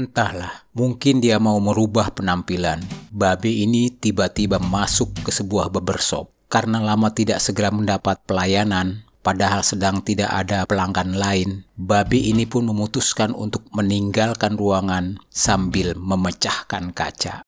Entahlah, mungkin dia mau merubah penampilan. Babe ini tiba-tiba masuk ke sebuah bebersop. karena lama tidak segera mendapat pelayanan, padahal sedang tidak ada pelanggan lain. Babe ini pun memutuskan untuk meninggalkan ruangan sambil memecahkan kaca.